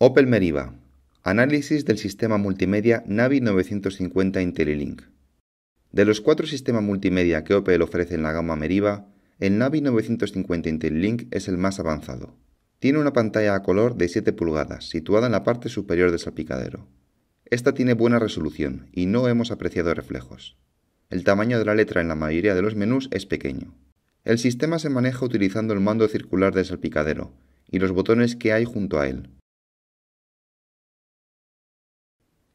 Opel Meriva. Análisis del sistema multimedia Navi 950 IntelliLink. De los cuatro sistemas multimedia que Opel ofrece en la gama Meriva, el Navi 950 IntelliLink es el más avanzado. Tiene una pantalla a color de 7 pulgadas, situada en la parte superior del salpicadero. Esta tiene buena resolución y no hemos apreciado reflejos. El tamaño de la letra en la mayoría de los menús es pequeño. El sistema se maneja utilizando el mando circular del salpicadero y los botones que hay junto a él,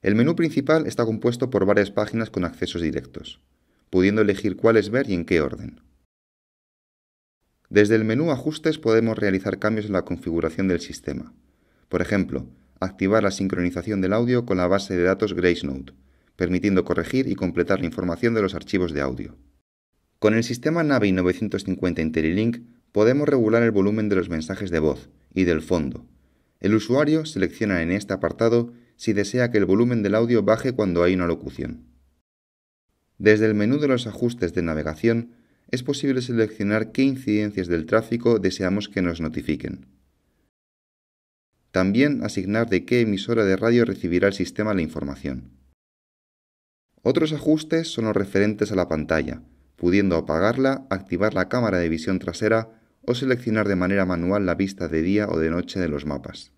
El menú principal está compuesto por varias páginas con accesos directos, pudiendo elegir cuáles ver y en qué orden. Desde el menú Ajustes podemos realizar cambios en la configuración del sistema. Por ejemplo, activar la sincronización del audio con la base de datos GraceNote, permitiendo corregir y completar la información de los archivos de audio. Con el sistema Navi 950 IntelliLink podemos regular el volumen de los mensajes de voz y del fondo. El usuario selecciona en este apartado si desea que el volumen del audio baje cuando hay una locución. Desde el menú de los ajustes de navegación es posible seleccionar qué incidencias del tráfico deseamos que nos notifiquen. También asignar de qué emisora de radio recibirá el sistema la información. Otros ajustes son los referentes a la pantalla, pudiendo apagarla, activar la cámara de visión trasera o seleccionar de manera manual la vista de día o de noche de los mapas.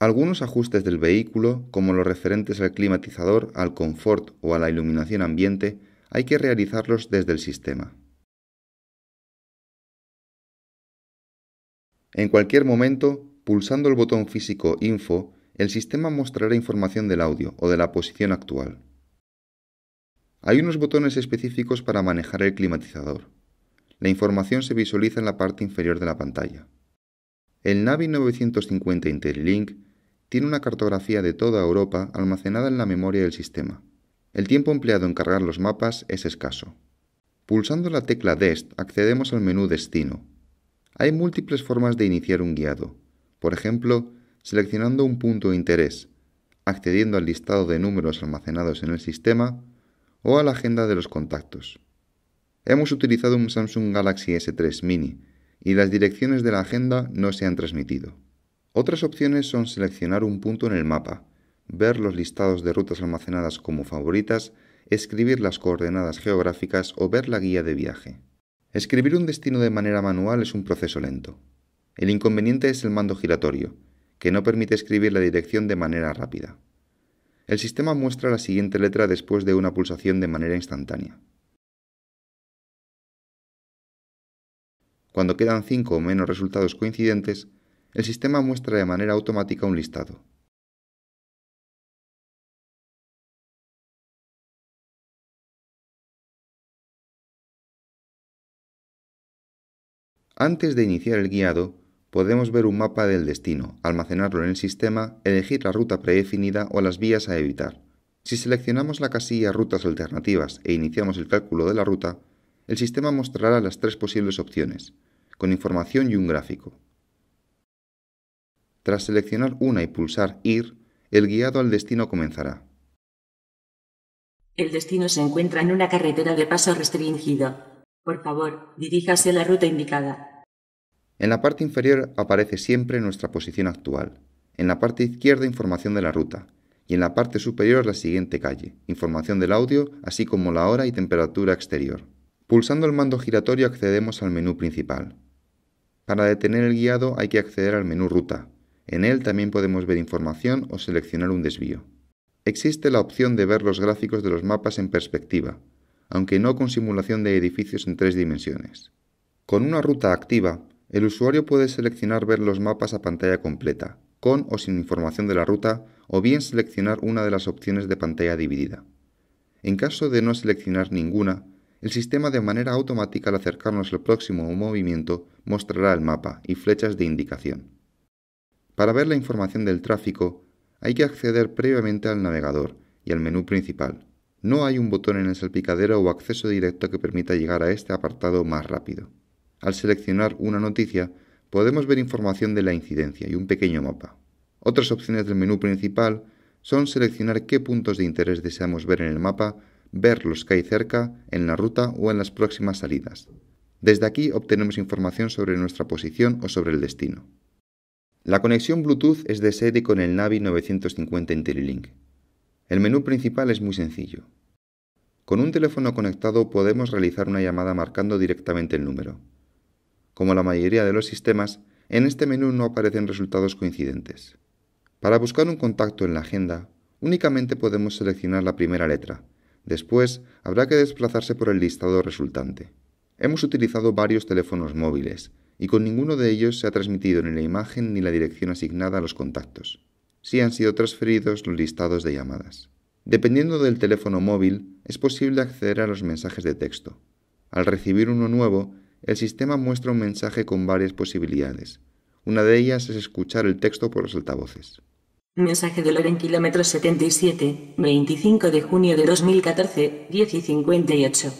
Algunos ajustes del vehículo, como los referentes al climatizador, al confort o a la iluminación ambiente, hay que realizarlos desde el sistema. En cualquier momento, pulsando el botón físico Info, el sistema mostrará información del audio o de la posición actual. Hay unos botones específicos para manejar el climatizador. La información se visualiza en la parte inferior de la pantalla. El Navi 950 Interlink tiene una cartografía de toda Europa almacenada en la memoria del sistema. El tiempo empleado en cargar los mapas es escaso. Pulsando la tecla DEST accedemos al menú Destino. Hay múltiples formas de iniciar un guiado, por ejemplo, seleccionando un punto de interés, accediendo al listado de números almacenados en el sistema o a la agenda de los contactos. Hemos utilizado un Samsung Galaxy S3 Mini, y las direcciones de la agenda no se han transmitido. Otras opciones son seleccionar un punto en el mapa, ver los listados de rutas almacenadas como favoritas, escribir las coordenadas geográficas o ver la guía de viaje. Escribir un destino de manera manual es un proceso lento. El inconveniente es el mando giratorio, que no permite escribir la dirección de manera rápida. El sistema muestra la siguiente letra después de una pulsación de manera instantánea. Cuando quedan cinco o menos resultados coincidentes, el sistema muestra de manera automática un listado. Antes de iniciar el guiado, podemos ver un mapa del destino, almacenarlo en el sistema, elegir la ruta predefinida o las vías a evitar. Si seleccionamos la casilla Rutas alternativas e iniciamos el cálculo de la ruta, el sistema mostrará las tres posibles opciones, con información y un gráfico. Tras seleccionar una y pulsar Ir, el guiado al destino comenzará. El destino se encuentra en una carretera de paso restringido. Por favor, diríjase a la ruta indicada. En la parte inferior aparece siempre nuestra posición actual. En la parte izquierda información de la ruta y en la parte superior la siguiente calle, información del audio, así como la hora y temperatura exterior. Pulsando el mando giratorio accedemos al menú principal. Para detener el guiado hay que acceder al menú ruta. En él también podemos ver información o seleccionar un desvío. Existe la opción de ver los gráficos de los mapas en perspectiva, aunque no con simulación de edificios en tres dimensiones. Con una ruta activa, el usuario puede seleccionar ver los mapas a pantalla completa, con o sin información de la ruta, o bien seleccionar una de las opciones de pantalla dividida. En caso de no seleccionar ninguna, el sistema de manera automática al acercarnos al próximo movimiento mostrará el mapa y flechas de indicación. Para ver la información del tráfico hay que acceder previamente al navegador y al menú principal. No hay un botón en el salpicadero o acceso directo que permita llegar a este apartado más rápido. Al seleccionar una noticia podemos ver información de la incidencia y un pequeño mapa. Otras opciones del menú principal son seleccionar qué puntos de interés deseamos ver en el mapa ver los que hay cerca, en la ruta o en las próximas salidas. Desde aquí obtenemos información sobre nuestra posición o sobre el destino. La conexión Bluetooth es de serie con el Navi 950 IntelliLink. El menú principal es muy sencillo. Con un teléfono conectado podemos realizar una llamada marcando directamente el número. Como la mayoría de los sistemas, en este menú no aparecen resultados coincidentes. Para buscar un contacto en la agenda, únicamente podemos seleccionar la primera letra, Después, habrá que desplazarse por el listado resultante. Hemos utilizado varios teléfonos móviles, y con ninguno de ellos se ha transmitido ni la imagen ni la dirección asignada a los contactos. Sí han sido transferidos los listados de llamadas. Dependiendo del teléfono móvil, es posible acceder a los mensajes de texto. Al recibir uno nuevo, el sistema muestra un mensaje con varias posibilidades. Una de ellas es escuchar el texto por los altavoces. Mensaje de Loren, kilómetro 77, 25 de junio de 2014, 10 y 58.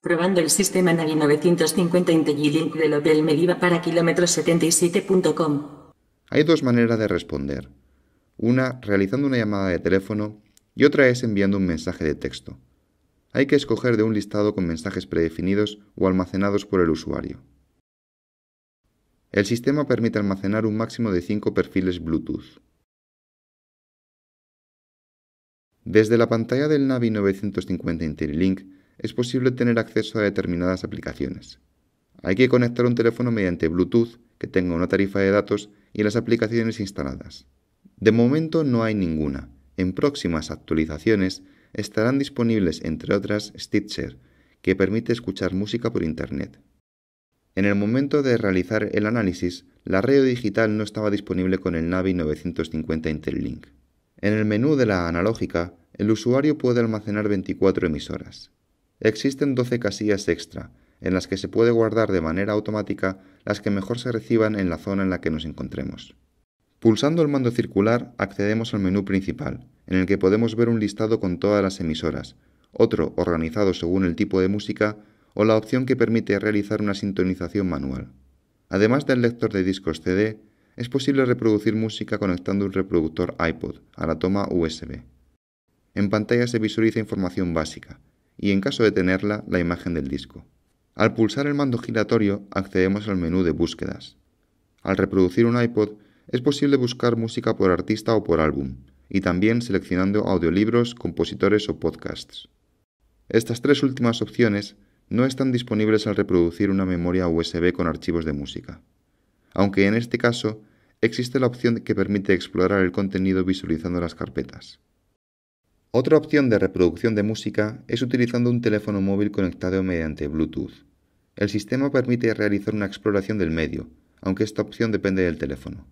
Probando el sistema Navi 950 IntelliLink de Opel Mediva para kilómetro 77.com. Hay dos maneras de responder. Una realizando una llamada de teléfono y otra es enviando un mensaje de texto. Hay que escoger de un listado con mensajes predefinidos o almacenados por el usuario. El sistema permite almacenar un máximo de 5 perfiles Bluetooth. Desde la pantalla del Navi 950 Interlink es posible tener acceso a determinadas aplicaciones. Hay que conectar un teléfono mediante Bluetooth que tenga una tarifa de datos y las aplicaciones instaladas. De momento no hay ninguna. En próximas actualizaciones estarán disponibles, entre otras, Stitcher, que permite escuchar música por Internet. En el momento de realizar el análisis, la radio digital no estaba disponible con el Navi 950 Interlink. En el menú de la analógica, el usuario puede almacenar 24 emisoras. Existen 12 casillas extra, en las que se puede guardar de manera automática las que mejor se reciban en la zona en la que nos encontremos. Pulsando el mando circular accedemos al menú principal, en el que podemos ver un listado con todas las emisoras, otro organizado según el tipo de música o la opción que permite realizar una sintonización manual. Además del lector de discos CD, es posible reproducir música conectando un reproductor iPod a la toma USB. En pantalla se visualiza información básica y en caso de tenerla la imagen del disco. Al pulsar el mando giratorio accedemos al menú de búsquedas. Al reproducir un iPod es posible buscar música por artista o por álbum, y también seleccionando audiolibros, compositores o podcasts. Estas tres últimas opciones no están disponibles al reproducir una memoria USB con archivos de música, aunque en este caso existe la opción que permite explorar el contenido visualizando las carpetas. Otra opción de reproducción de música es utilizando un teléfono móvil conectado mediante Bluetooth. El sistema permite realizar una exploración del medio, aunque esta opción depende del teléfono.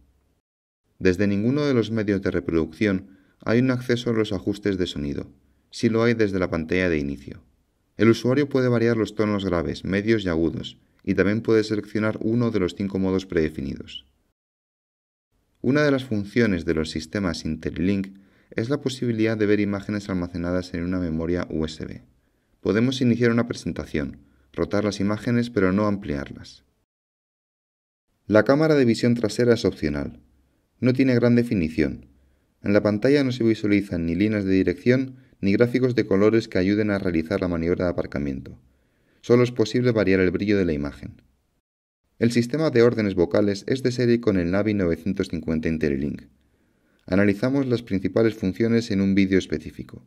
Desde ninguno de los medios de reproducción hay un acceso a los ajustes de sonido, si lo hay desde la pantalla de inicio. El usuario puede variar los tonos graves, medios y agudos, y también puede seleccionar uno de los cinco modos predefinidos. Una de las funciones de los sistemas Interlink es la posibilidad de ver imágenes almacenadas en una memoria USB. Podemos iniciar una presentación, rotar las imágenes pero no ampliarlas. La cámara de visión trasera es opcional. No tiene gran definición. En la pantalla no se visualizan ni líneas de dirección ni gráficos de colores que ayuden a realizar la maniobra de aparcamiento. Solo es posible variar el brillo de la imagen. El sistema de órdenes vocales es de serie con el Navi 950 Interlink. Analizamos las principales funciones en un vídeo específico.